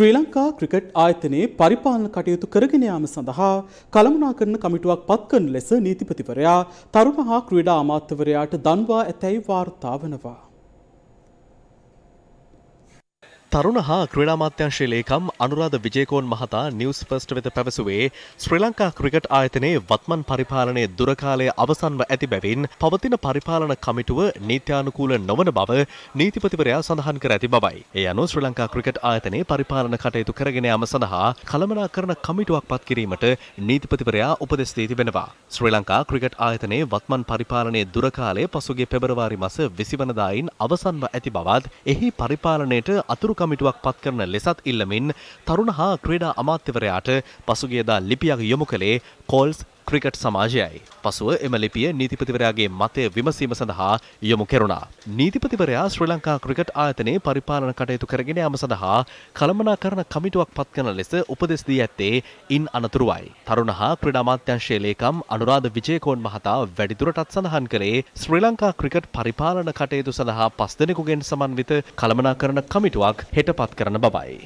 ශ්‍රී Lanka cricket ආයතනයේ පරිපාලන කටයුතු කරගෙන යාම සඳහා කළමනාකරණ කමිටුවක් පත් කරන ලෙස නීතිපතිවරයා තරුණ හා ක්‍රීඩා අමාත්‍යවරයාට දන්වා ඇතැයි වාර්තා වනවා. තරුණ හා ක්‍රඩාමාත්‍යංශය ලේකම් අනුරාධ විජයකෝන් මහතා නිවස් පස්ට වෙත පැවසුවේ ශ්‍රී ලංකා ක්‍රිකට් ආයතනයේ වත්මන් පරිපාලනය දුරකාලය අවසන්ව ඇති බැවින් පවතින පරිපාලන කමිටුව නීත්‍යානුකූල නොවන බව නීතිපතිවරයා සඳහන් කර ඇති බවයි. ඒ අනුව ශ්‍රී ලංකා ක්‍රිකට් ආයතනයේ පරිපාලන කටයුතු කරගෙන යාම සඳහා කළමනාකරන කමිටුවක් පත් කිරීමට නීතිපතිවරයා උපදෙස් දී තිබෙනවා. ශ්‍රී ලංකා ක්‍රිකට් ආයතනයේ වත්මන් පරිපාලනයේ දුරකාලය පසුගිය පෙබරවාරි මස 20 වනදායින් අවසන්ව ඇති බවත් එහි පරිපාලනයට අතුරු කමිටුවක් පත් කරන ලෙසත් ඉල්ලමින් තරුණ හා ක්‍රීඩා අමාත්‍යවරයාට පසුගියදා ලිපියක් යොමු කළේ කෝල්ස් ක්‍රිකට් සමාජයයි. පසුව එම ලිපිය නීතිපතිවරයාගේ මතය විමසීම සඳහා යොමු කෙරුණා. නීතිපතිවරයා ශ්‍රී ලංකා ක්‍රිකට් ආයතනයේ පරිපාලන කටයුතු කරගෙන යාම සඳහා කළමනාකරන කමිටුවක් පත්කන ලෙස උපදෙස් දී ඇත්තේ ඉන් අනතුරුවයි. තරුණ හා ක්‍රඩාමාත්‍යංශයේ ලේකම් අනුරාධ විජයකෝන් මහතා වැඩිදුරටත් සඳහන් කරේ ශ්‍රී ලංකා ක්‍රිකට් පරිපාලන කටයුතු සඳහා පස්දෙනෙකුගෙන් සමන්විත කළමනාකරන කමිටුවක් හෙට පත් කරන බවයි.